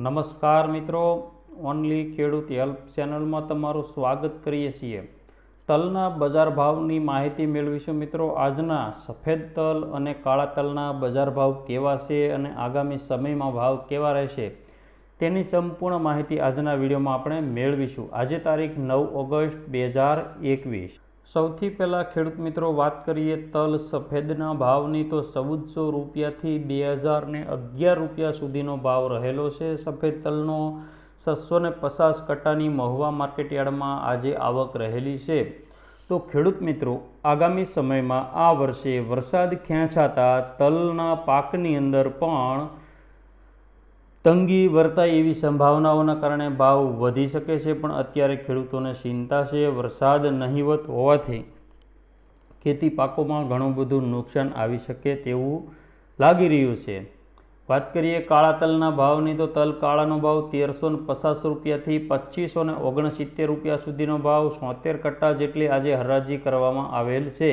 નમસ્કાર મિત્રો ઓનલી ખેડૂત હેલ્પ ચેનલમાં તમારું સ્વાગત કરીએ છીએ તલના બજાર ભાવની માહિતી મેળવીશું મિત્રો આજના સફેદ તલ અને કાળા તલના બજાર ભાવ કેવા છે અને આગામી સમયમાં ભાવ કેવા રહેશે તેની સંપૂર્ણ માહિતી આજના વિડીયોમાં આપણે મેળવીશું આજે તારીખ નવ ઓગસ્ટ બે હજાર એકવીસ સૌથી પહેલાં ખેડૂત મિત્રો વાત કરીએ તલ સફેદના ભાવની તો ચૌદસો રૂપિયાથી બે હજાર અગિયાર રૂપિયા સુધીનો ભાવ રહેલો છે સફેદ તલનો છસો ને પચાસ કટ્ટાની મહુવા માર્કેટયાર્ડમાં આજે આવક રહેલી છે તો ખેડૂત મિત્રો આગામી સમયમાં આ વર્ષે વરસાદ ખેંચાતા તલના પાકની અંદર પણ તંગી વર્તાય એવી સંભાવનાઓના કારણે ભાવ વધી શકે છે પણ અત્યારે ખેડૂતોને ચિંતા છે વરસાદ નહીવત હોવાથી ખેતી પાકોમાં ઘણું બધું નુકસાન આવી શકે તેવું લાગી રહ્યું છે વાત કરીએ કાળા તલના ભાવની તો તલ કાળાનો ભાવ તેરસો ને પચાસ રૂપિયાથી પચીસો ને ઓગણસિત્તેર રૂપિયા સુધીનો ભાવ સોતેર કટ્ટા જેટલી આજે હરાજી કરવામાં આવેલ છે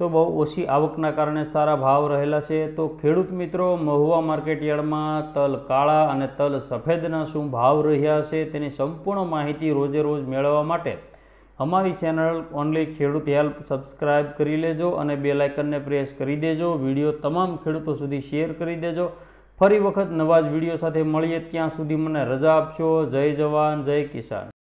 તો બહુ ઓછી આવકના કારણે સારા ભાવ રહેલા છે તો ખેડૂત મિત્રો મહુવા માર્કેટયાર્ડમાં તલ કાળા અને તલ સફેદના શું ભાવ રહ્યા છે તેની સંપૂર્ણ માહિતી રોજે રોજ મેળવવા માટે અમારી ચેનલ ઓનલી ખેડૂત હેલ્પ સબસ્ક્રાઇબ કરી લેજો અને બે લાઇકનને પ્રેસ કરી દેજો વિડીયો તમામ ખેડૂતો સુધી શેર કરી દેજો ફરી વખત નવા જ વિડીયો સાથે મળીએ ત્યાં સુધી મને રજા આપશો જય જવાન જય કિસાન